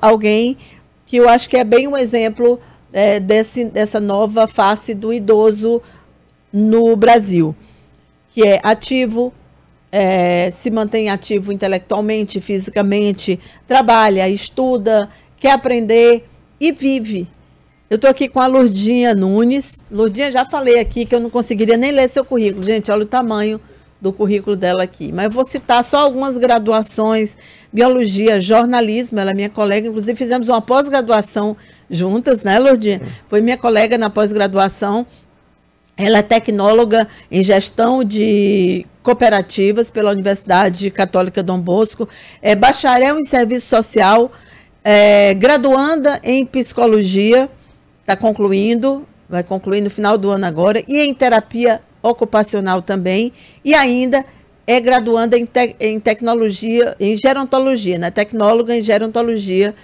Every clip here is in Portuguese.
alguém que eu acho que é bem um exemplo é, desse, dessa nova face do idoso no Brasil, que é ativo, é, se mantém ativo intelectualmente, fisicamente, trabalha, estuda, quer aprender e vive. Eu estou aqui com a Lurdinha Nunes. Lurdinha, já falei aqui que eu não conseguiria nem ler seu currículo. Gente, olha o tamanho do currículo dela aqui, mas vou citar só algumas graduações: biologia, jornalismo. Ela é minha colega, inclusive fizemos uma pós-graduação juntas, né, Lourdinha? Foi minha colega na pós-graduação. Ela é tecnóloga em gestão de cooperativas pela Universidade Católica Dom Bosco, é bacharel em serviço social, é, graduanda em psicologia, está concluindo, vai concluir no final do ano agora, e em terapia ocupacional também, e ainda é graduanda em, te, em tecnologia, em gerontologia, né? tecnóloga em gerontologia,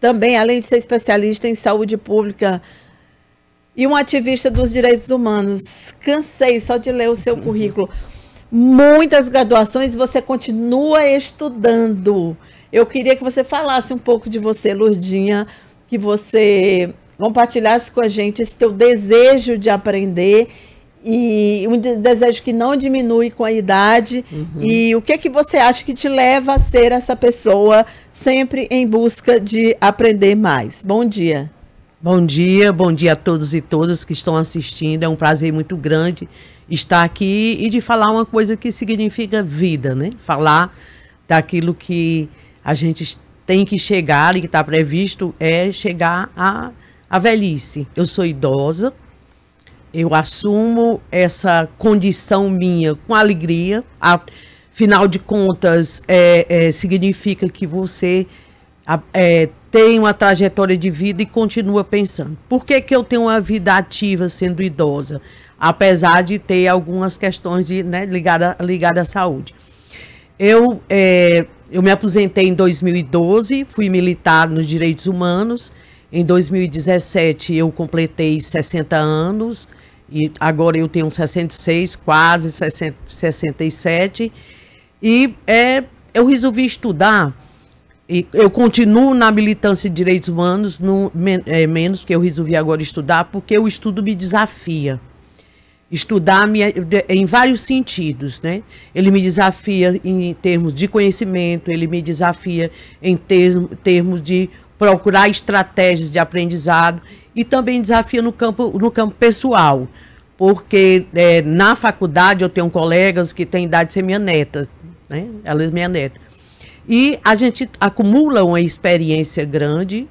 também, além de ser especialista em saúde pública e um ativista dos direitos humanos. Cansei só de ler o seu currículo. Muitas graduações, você continua estudando. Eu queria que você falasse um pouco de você, Lurdinha, que você compartilhasse com a gente esse teu desejo de aprender e um desejo que não diminui com a idade. Uhum. E o que é que você acha que te leva a ser essa pessoa sempre em busca de aprender mais? Bom dia. Bom dia, bom dia a todos e todas que estão assistindo. É um prazer muito grande estar aqui e de falar uma coisa que significa vida, né? Falar daquilo que a gente tem que chegar e que está previsto é chegar à, à velhice. Eu sou idosa, eu assumo essa condição minha com alegria. Afinal de contas, é, é, significa que você é, tem uma trajetória de vida e continua pensando. Por que, que eu tenho uma vida ativa sendo idosa? Apesar de ter algumas questões ligadas né, ligada à saúde. Eu, é, eu me aposentei em 2012, fui militar nos direitos humanos. Em 2017, eu completei 60 anos. E agora eu tenho 66, quase 67. E é, eu resolvi estudar. E eu continuo na militância de direitos humanos, no, é, menos que eu resolvi agora estudar, porque o estudo me desafia. Estudar me, em vários sentidos, né? Ele me desafia em termos de conhecimento, ele me desafia em termos de procurar estratégias de aprendizado e também desafia no campo, no campo pessoal, porque é, na faculdade eu tenho colegas que têm idade de ser minha neta, né? Ela é minha neta. E a gente acumula uma experiência grande.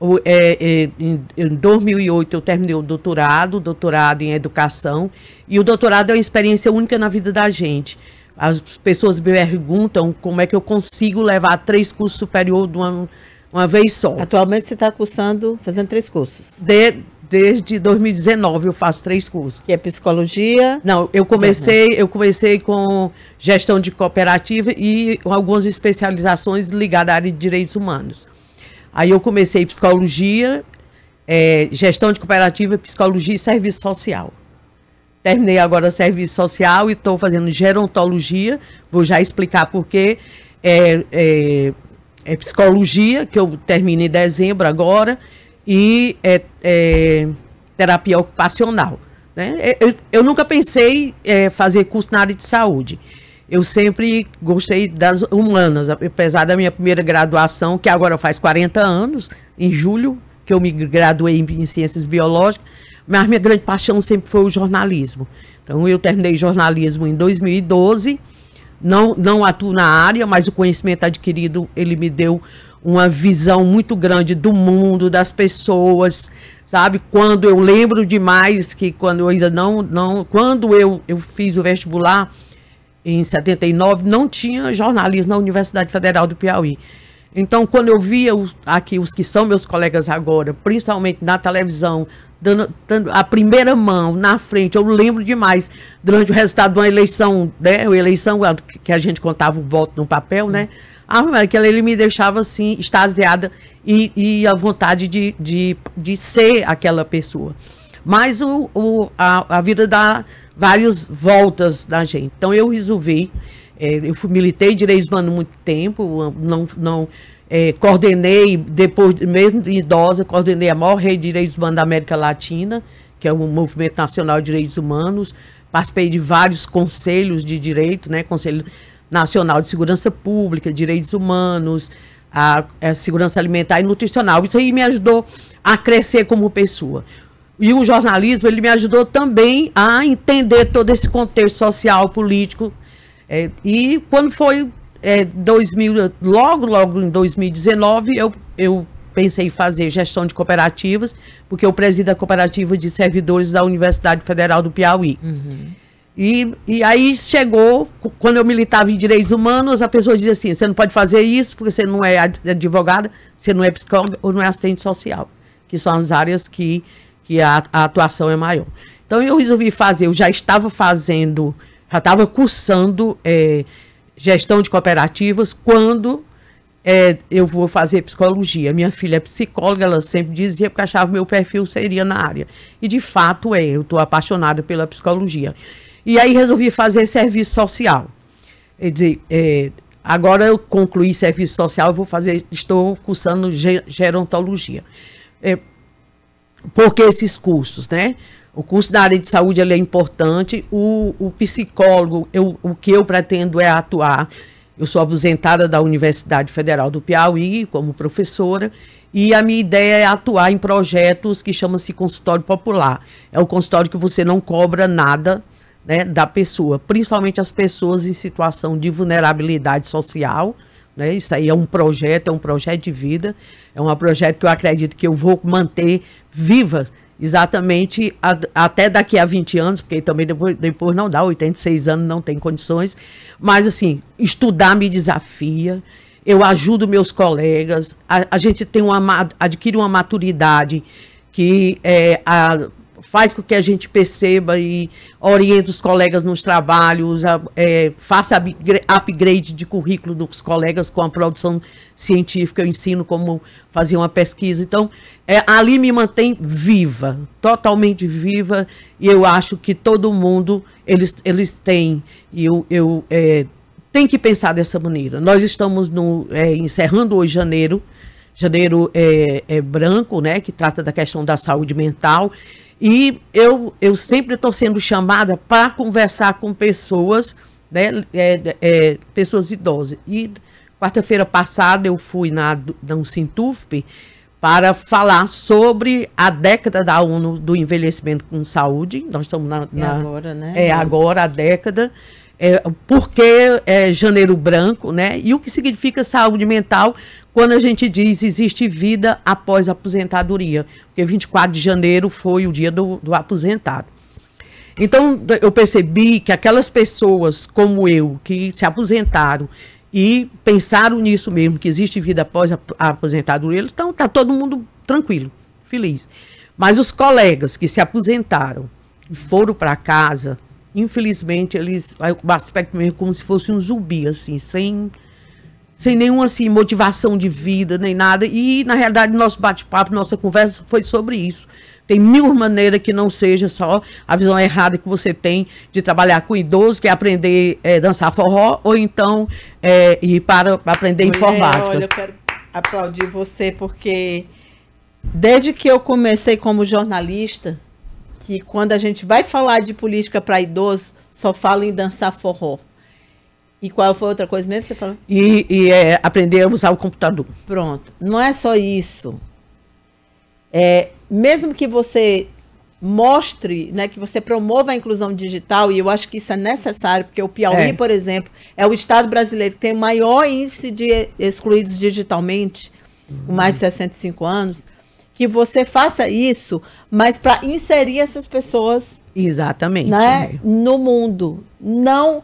O, é, é, em 2008 eu terminei o doutorado, doutorado em educação, e o doutorado é uma experiência única na vida da gente. As pessoas me perguntam como é que eu consigo levar três cursos superiores de uma uma vez só. Atualmente você está cursando, fazendo três cursos. De, desde 2019 eu faço três cursos. Que é psicologia? Não, eu comecei, eu comecei com gestão de cooperativa e algumas especializações ligadas à área de direitos humanos. Aí eu comecei psicologia, é, gestão de cooperativa, psicologia e serviço social. Terminei agora serviço social e estou fazendo gerontologia. Vou já explicar por quê. É, é, é psicologia, que eu termino em dezembro agora, e é, é terapia ocupacional. Né? É, eu, eu nunca pensei é, fazer curso na área de saúde. Eu sempre gostei das humanas, apesar da minha primeira graduação, que agora faz 40 anos, em julho, que eu me graduei em, em ciências biológicas, mas minha grande paixão sempre foi o jornalismo. Então, eu terminei jornalismo em 2012 não, não atuo na área, mas o conhecimento adquirido, ele me deu uma visão muito grande do mundo, das pessoas, sabe? Quando eu lembro demais que quando eu ainda não, não quando eu, eu fiz o vestibular em 79, não tinha jornalismo na Universidade Federal do Piauí. Então, quando eu via os, aqui os que são meus colegas agora, principalmente na televisão, dando, dando, a primeira mão na frente, eu lembro demais, durante o resultado de uma eleição, né? Uma eleição que a gente contava o voto no papel, né? Ah, aquela ele me deixava assim, extasiada e, e a vontade de, de, de ser aquela pessoa. Mas o, o, a, a vida dá várias voltas da gente. Então, eu resolvi é, eu fui, militei em direitos humanos muito tempo, não, não é, coordenei, depois, mesmo de idosa, coordenei a maior rede de direitos humanos da América Latina, que é o Movimento Nacional de Direitos Humanos, participei de vários conselhos de direito, né, Conselho Nacional de Segurança Pública, Direitos Humanos, a, a Segurança Alimentar e Nutricional. Isso aí me ajudou a crescer como pessoa. E o jornalismo, ele me ajudou também a entender todo esse contexto social, político, é, e quando foi é, 2000, logo, logo em 2019, eu, eu pensei em fazer gestão de cooperativas, porque eu presido a cooperativa de servidores da Universidade Federal do Piauí. Uhum. E, e aí chegou, quando eu militava em direitos humanos, a pessoa dizia assim: você não pode fazer isso porque você não é advogada, você não é psicóloga ou não é assistente social, que são as áreas que, que a, a atuação é maior. Então eu resolvi fazer, eu já estava fazendo já estava cursando é, gestão de cooperativas quando é, eu vou fazer psicologia. Minha filha é psicóloga, ela sempre dizia porque achava que meu perfil seria na área. E de fato é, eu estou apaixonada pela psicologia. E aí resolvi fazer serviço social. Quer dizer, é, agora eu concluí serviço social, eu vou fazer, estou cursando gerontologia. É, porque esses cursos, né? O curso da área de saúde ele é importante. O, o psicólogo, eu, o que eu pretendo é atuar. Eu sou aposentada da Universidade Federal do Piauí como professora e a minha ideia é atuar em projetos que chamam-se consultório popular. É o consultório que você não cobra nada né, da pessoa, principalmente as pessoas em situação de vulnerabilidade social. Né? Isso aí é um projeto, é um projeto de vida, é um projeto que eu acredito que eu vou manter viva exatamente a, até daqui a 20 anos, porque também depois, depois não dá, 86 anos não tem condições, mas assim, estudar me desafia, eu ajudo meus colegas, a, a gente tem uma, adquire uma maturidade que é, a, faz com que a gente perceba e oriente os colegas nos trabalhos, é, faça upgrade de currículo dos colegas com a produção científica, eu ensino como fazer uma pesquisa. Então, é, ali me mantém viva, totalmente viva, e eu acho que todo mundo, eles, eles têm, e eu, eu é, tem que pensar dessa maneira. Nós estamos no, é, encerrando hoje janeiro, janeiro é, é branco, né, que trata da questão da saúde mental, e eu, eu sempre estou sendo chamada para conversar com pessoas, né, é, é, pessoas idosas. E quarta-feira passada eu fui na, Dão Sintufpe para falar sobre a década da ONU do envelhecimento com saúde. Nós estamos na. É na é agora, né? É agora a década. É, por que é, janeiro branco, né? E o que significa saúde mental quando a gente diz existe vida após a aposentadoria, porque 24 de janeiro foi o dia do, do aposentado. Então, eu percebi que aquelas pessoas como eu, que se aposentaram e pensaram nisso mesmo, que existe vida após a, a aposentadoria, então está todo mundo tranquilo, feliz. Mas os colegas que se aposentaram e foram para casa, infelizmente, eles, o aspecto mesmo é como se fosse um zumbi, assim, sem sem nenhuma assim, motivação de vida, nem nada. E, na realidade, nosso bate-papo, nossa conversa foi sobre isso. Tem mil maneiras que não seja só a visão errada que você tem de trabalhar com idoso, que é aprender é, dançar forró, ou então é, ir para aprender Mulher, informática. Olha, eu quero aplaudir você, porque desde que eu comecei como jornalista, que quando a gente vai falar de política para idoso, só fala em dançar forró. E qual foi outra coisa mesmo que você falou? E, e é, aprender a usar o computador. Pronto. Não é só isso. É, mesmo que você mostre, né, que você promova a inclusão digital, e eu acho que isso é necessário, porque o Piauí, é. por exemplo, é o estado brasileiro que tem o maior índice de excluídos digitalmente, com hum. mais de 65 anos, que você faça isso, mas para inserir essas pessoas Exatamente. Né? né? No mundo. Não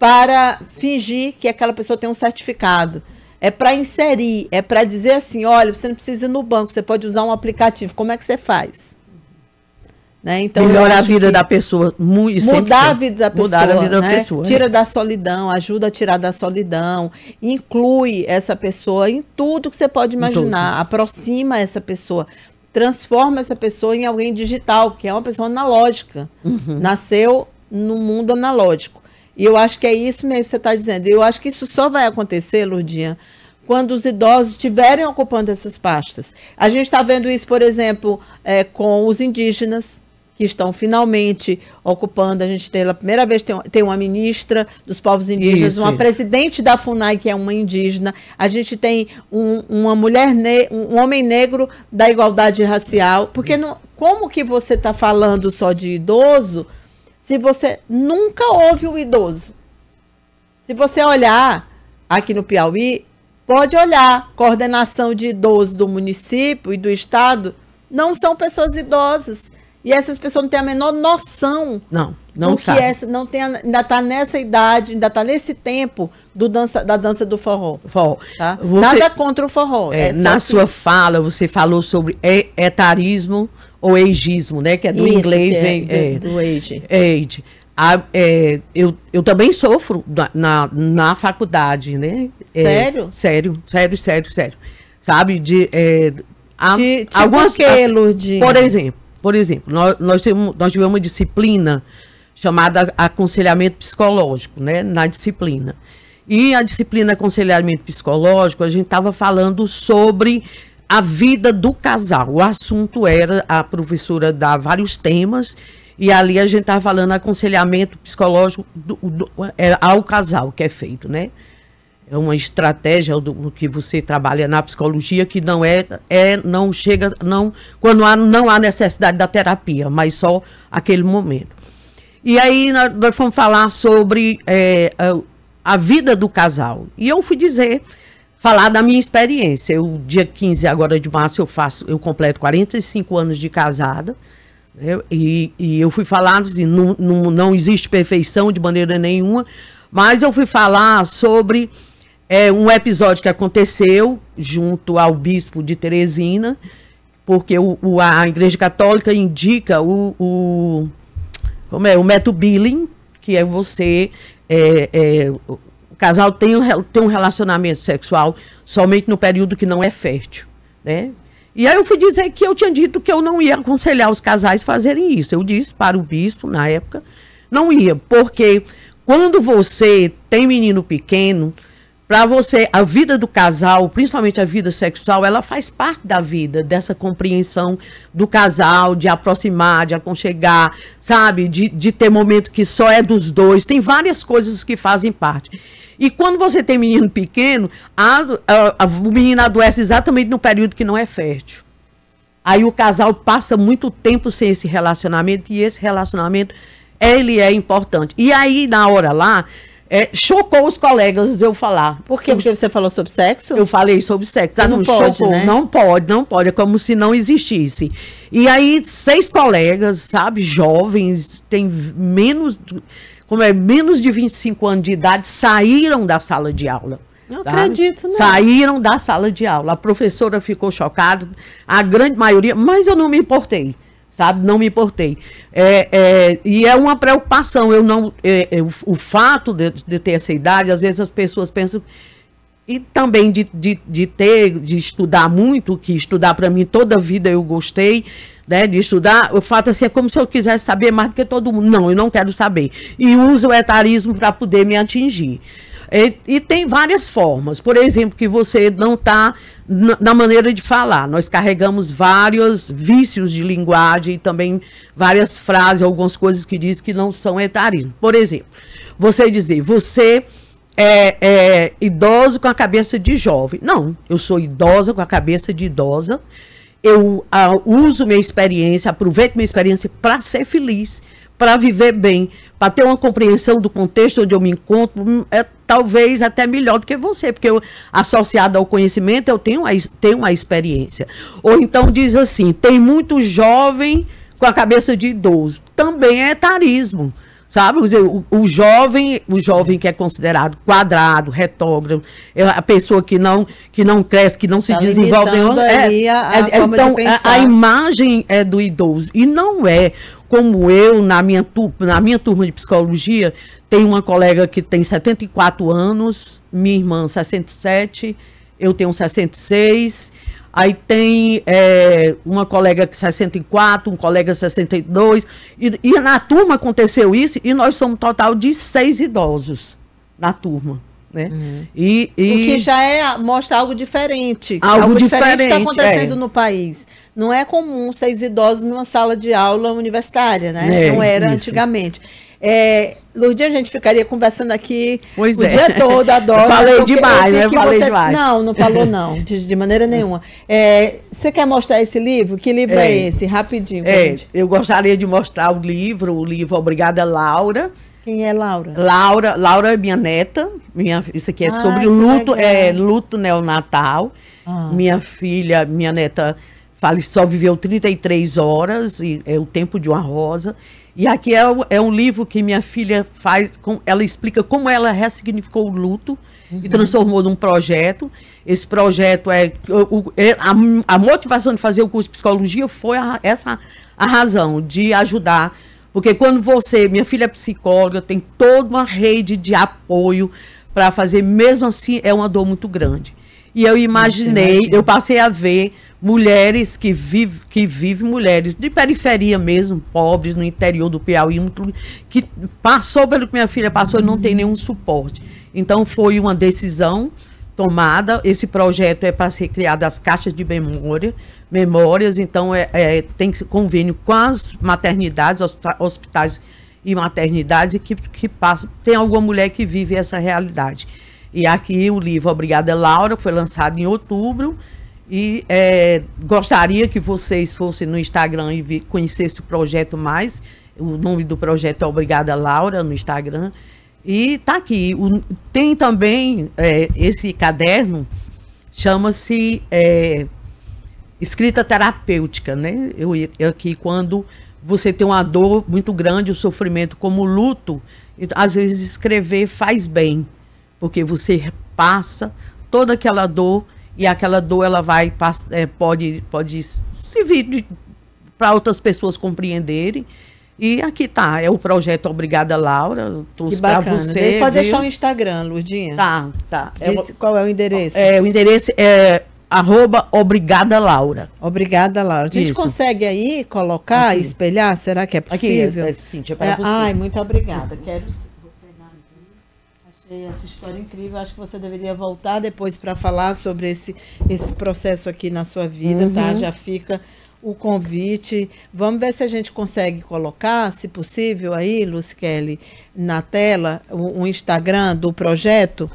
para fingir que aquela pessoa tem um certificado. É para inserir, é para dizer assim, olha, você não precisa ir no banco, você pode usar um aplicativo. Como é que você faz? Né? Então, Melhorar a vida da pessoa. Muito, mudar a vida da né? pessoa. Mudar a vida né? da pessoa. Tira é. da solidão, ajuda a tirar da solidão. Inclui essa pessoa em tudo que você pode imaginar. Aproxima essa pessoa. Transforma essa pessoa em alguém digital, que é uma pessoa analógica. Uhum. Nasceu no mundo analógico. E eu acho que é isso mesmo que você está dizendo. Eu acho que isso só vai acontecer, Lurdinha, quando os idosos estiverem ocupando essas pastas. A gente está vendo isso, por exemplo, é, com os indígenas, que estão finalmente ocupando. A gente tem, pela primeira vez, tem, tem uma ministra dos povos indígenas, isso. uma presidente da FUNAI, que é uma indígena. A gente tem um, uma mulher, ne um homem negro da igualdade racial. Porque hum. não, como que você está falando só de idoso se você nunca ouve o idoso. Se você olhar aqui no Piauí, pode olhar, coordenação de idosos do município e do estado não são pessoas idosas. E essas pessoas não têm a menor noção. Não, não sabe. É essa, não tem, ainda está nessa idade, ainda está nesse tempo do dança, da dança do forró. forró. Tá? Você, Nada contra o forró. É, é na que... sua fala, você falou sobre etarismo, ou ageismo, né? Que é do Isso, inglês. É, vem, é, do age. Age. A, é, eu, eu também sofro na, na, na faculdade, né? É, sério? Sério, sério, sério, sério. Sabe? De, é, a, de, tipo algumas, Por exemplo, por exemplo, nós, nós, temos, nós tivemos uma disciplina chamada aconselhamento psicológico, né? Na disciplina. E a disciplina aconselhamento psicológico, a gente estava falando sobre a vida do casal. O assunto era, a professora dá vários temas, e ali a gente estava falando aconselhamento psicológico do, do, é, ao casal que é feito, né? É uma estratégia do, que você trabalha na psicologia que não é, é não chega, não quando há, não há necessidade da terapia, mas só aquele momento. E aí nós, nós fomos falar sobre é, a vida do casal. E eu fui dizer falar da minha experiência. Eu, dia 15 agora de março, eu faço, eu completo 45 anos de casada. Eu, né? e, e, eu fui falar, assim, não, não, não existe perfeição de maneira nenhuma, mas eu fui falar sobre é, um episódio que aconteceu junto ao bispo de Teresina, porque o, o a Igreja Católica indica o, o, como é, o metobilling, que é você é, é, casal tem um, tem um relacionamento sexual somente no período que não é fértil, né? E aí eu fui dizer que eu tinha dito que eu não ia aconselhar os casais fazerem isso. Eu disse para o bispo, na época, não ia, porque quando você tem menino pequeno, para você, a vida do casal, principalmente a vida sexual, ela faz parte da vida, dessa compreensão do casal, de aproximar, de aconchegar, sabe? De, de ter momento que só é dos dois. Tem várias coisas que fazem parte. E quando você tem menino pequeno, a, a, a, o menino adoece exatamente no período que não é fértil. Aí o casal passa muito tempo sem esse relacionamento e esse relacionamento ele é importante. E aí na hora lá é, chocou os colegas de eu falar. Por quê? Porque você falou sobre sexo? Eu falei sobre sexo. Ah, não, não pode, chocou, né? não pode, não pode. É como se não existisse. E aí, seis colegas, sabe, jovens, tem menos como é menos de 25 anos de idade, saíram da sala de aula. Não sabe? acredito, não. Né? Saíram da sala de aula. A professora ficou chocada, a grande maioria, mas eu não me importei, sabe? Não me importei. É, é, e é uma preocupação. Eu não, é, é o, o, fato de, de ter essa idade, às vezes as pessoas pensam e também de, de, de ter, de estudar muito, que estudar para mim toda a vida eu gostei, né, de estudar, o fato é assim é como se eu quisesse saber mais do que todo mundo. Não, eu não quero saber. E uso o etarismo para poder me atingir. E, e, tem várias formas. Por exemplo, que você não está na, maneira de falar. Nós carregamos vários vícios de linguagem e também várias frases, algumas coisas que diz que não são etarismo. Por exemplo, você dizer, você é, é idoso com a cabeça de jovem. Não, eu sou idosa com a cabeça de idosa eu ah, uso minha experiência, aproveito minha experiência para ser feliz, para viver bem, para ter uma compreensão do contexto onde eu me encontro, hum, é talvez até melhor do que você, porque eu, associado ao conhecimento, eu tenho a, tenho a experiência. Ou então diz assim: tem muito jovem com a cabeça de idoso. Também é etarismo. Sabe? O, o jovem, o jovem que é considerado quadrado, retógrafo, é a pessoa que não, que não cresce, que não se tá desenvolve. É, é a, a é, então, a, a imagem é do idoso. E não é como eu, na minha, na minha turma de psicologia, tem uma colega que tem 74 anos, minha irmã 67, eu tenho 66 Aí tem é, uma colega que 64, um colega 62. E, e na turma aconteceu isso, e nós somos um total de seis idosos na turma. Né? Uhum. E, e... O que já é, mostra algo diferente. Algo, algo diferente está acontecendo é. no país. Não é comum seis idosos numa sala de aula universitária, né? É, Não era isso. antigamente. É, Lourdinha, a gente ficaria conversando aqui pois o é. dia todo, adoro. Né? falei demais, né? Falei você... demais. Não, não falou não, de, de maneira é. nenhuma. É, você quer mostrar esse livro? Que livro é, é esse? Rapidinho. É, eu gostaria de mostrar o livro, o livro Obrigada Laura. Quem é Laura? Laura, Laura é minha neta. Minha, isso aqui é ah, sobre luto, é luto neonatal. Ah. Minha filha, minha neta Fale só viveu 33 horas, e é o tempo de uma rosa. E aqui é, é um livro que minha filha faz, com, ela explica como ela ressignificou o luto uhum. e transformou num projeto. Esse projeto é, o, é, a, a, motivação de fazer o curso de psicologia foi a, essa a razão de ajudar porque quando você, minha filha é psicóloga, tem toda uma rede de apoio para fazer, mesmo assim é uma dor muito grande. E eu imaginei, né? eu passei a ver mulheres que vivem, que vive mulheres de periferia mesmo, pobres, no interior do Piauí, que passou pelo que minha filha passou e não tem uhum. nenhum suporte. Então foi uma decisão tomada. Esse projeto é para ser criado as caixas de memória, memórias, então é, é tem convênio com as maternidades, hospitais e maternidades que, que passa, tem alguma mulher que vive essa realidade. E aqui o livro Obrigada Laura foi lançado em outubro. E é, gostaria que vocês fossem no Instagram e conhecessem o projeto mais. O nome do projeto é Obrigada Laura no Instagram. E tá aqui. O, tem também é, esse caderno, chama-se é, Escrita Terapêutica, né? Eu, eu aqui quando você tem uma dor muito grande, o um sofrimento como luto, às vezes escrever faz bem porque você passa toda aquela dor e aquela dor ela vai é, pode pode servir para outras pessoas compreenderem. E aqui tá, é o projeto Obrigada Laura, trouxe para você. Pode viu? deixar o Instagram, Lurdinha. Tá, tá. é, qual é o endereço? É, o endereço é arroba Obrigada Laura. Obrigada, Laura. A gente Isso. consegue aí colocar, Aqui. espelhar? Será que é possível? Aqui, é, é, é, é possível. Ai, muito obrigada. Quero é, essa história é incrível, acho que você deveria voltar depois para falar sobre esse, esse processo aqui na sua vida, tá? uhum. tá? Já fica o convite. Vamos ver se a gente consegue colocar, se possível, aí, Lucy Kelly, na tela, o, o Instagram do projeto,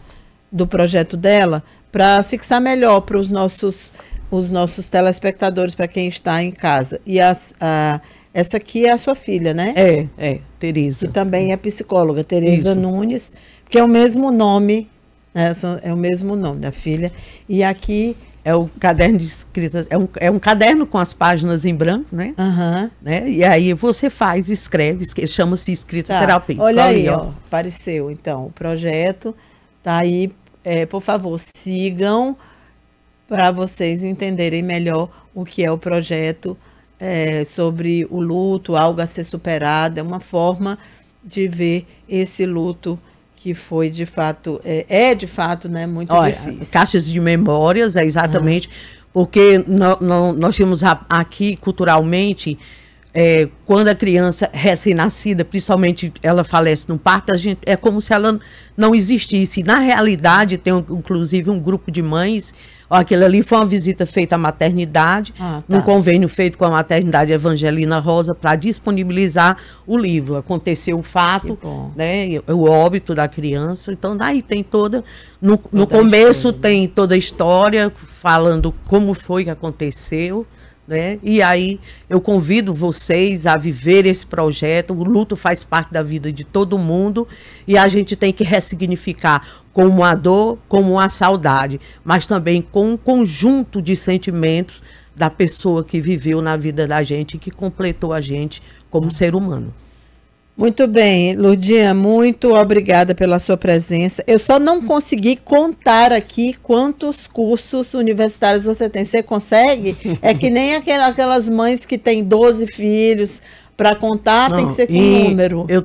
do projeto dela, para fixar melhor para os nossos, os nossos telespectadores, para quem está em casa. E as, a, essa aqui é a sua filha, né? É, é, Tereza. Que também é psicóloga, Tereza Nunes porque é o mesmo nome, né? é o mesmo nome da filha. E aqui é o caderno de escrita é um, é um caderno com as páginas em branco, né? Uhum. né? E aí você faz, escreve, chama-se escrita tá. terapêutica. Olha aí, ó. ó. apareceu então o projeto, tá aí, é, por favor, sigam para vocês entenderem melhor o que é o projeto é, sobre o luto, algo a ser superado, é uma forma de ver esse luto que foi de fato, é, é de fato, né, muito Olha, difícil. Caixas de memórias, é exatamente, hum. porque no, no, nós tínhamos aqui culturalmente é, quando a criança recém-nascida, principalmente ela falece no parto, a gente, é como se ela não existisse. Na realidade, tem um, inclusive um grupo de mães, ó, aquilo ali foi uma visita feita à maternidade, ah, tá. um convênio feito com a maternidade Evangelina Rosa para disponibilizar o livro. Aconteceu o fato, né, o óbito da criança, então daí tem toda... No, toda no começo história, tem toda a história, falando como foi que aconteceu, né? E aí eu convido vocês a viver esse projeto. O luto faz parte da vida de todo mundo e a gente tem que ressignificar como a dor, como a saudade, mas também com um conjunto de sentimentos da pessoa que viveu na vida da gente e que completou a gente como ser humano. Muito bem, Lurdinha, muito obrigada pela sua presença. Eu só não consegui contar aqui quantos cursos universitários você tem. Você consegue? É que nem aquelas mães que têm 12 filhos. Para contar, não, tem que ser com número. Eu,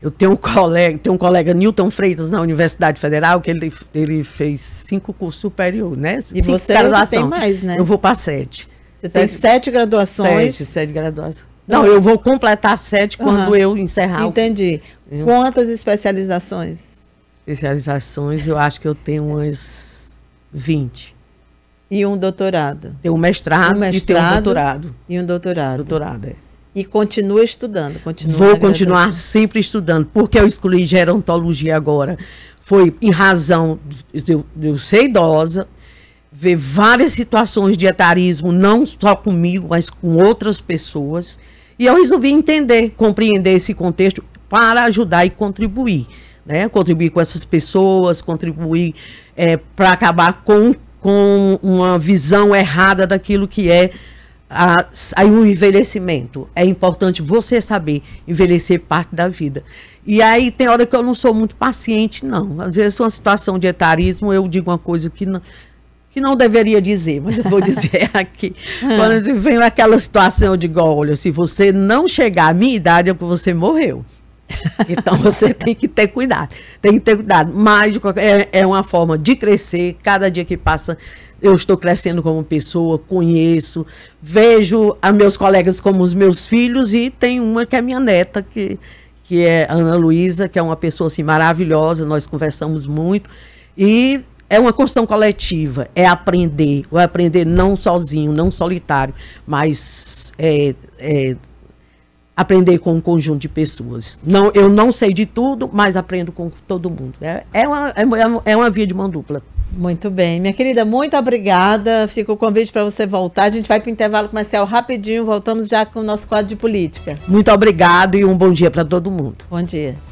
eu tenho um colega, tenho um colega Newton Freitas na Universidade Federal, que ele, ele fez cinco cursos superiores, né? E cinco você tem mais, né? Eu vou para sete. Você sete, tem sete graduações. Sete, sete graduações. Não, eu vou completar sete quando uhum. eu encerrar. Entendi. O... Quantas especializações? Especializações, eu acho que eu tenho umas 20. E um doutorado. Tem um mestrado, um mestrado e tem um doutorado. E um doutorado. Doutorado, é. E continua estudando, continua. Vou continuar sempre estudando, porque eu escolhi gerontologia agora. Foi em razão de eu, de eu ser idosa, ver várias situações de etarismo, não só comigo, mas com outras pessoas. E eu resolvi entender, compreender esse contexto para ajudar e contribuir. Né? Contribuir com essas pessoas, contribuir é, para acabar com, com uma visão errada daquilo que é a, o envelhecimento. É importante você saber envelhecer parte da vida. E aí tem hora que eu não sou muito paciente, não. Às vezes, uma situação de etarismo, eu digo uma coisa que não que não deveria dizer, mas eu vou dizer aqui. Ah. Quando vem aquela situação, de digo: olha, se você não chegar à minha idade, é porque você morreu. Então você tem que ter cuidado, tem que ter cuidado. Mas é, é uma forma de crescer. Cada dia que passa, eu estou crescendo como pessoa, conheço, vejo a meus colegas como os meus filhos e tem uma que é minha neta que que é Ana Luísa, que é uma pessoa assim maravilhosa. Nós conversamos muito e é uma construção coletiva, é aprender, o aprender não sozinho, não solitário, mas é, é, aprender com um conjunto de pessoas. Não, eu não sei de tudo, mas aprendo com todo mundo. É, é uma, é, é, é uma via de mão dupla. Muito bem. Minha querida, muito obrigada. Fica o convite para você voltar. A gente vai para o intervalo comercial rapidinho. Voltamos já com o nosso quadro de política. Muito obrigado e um bom dia para todo mundo. Bom dia.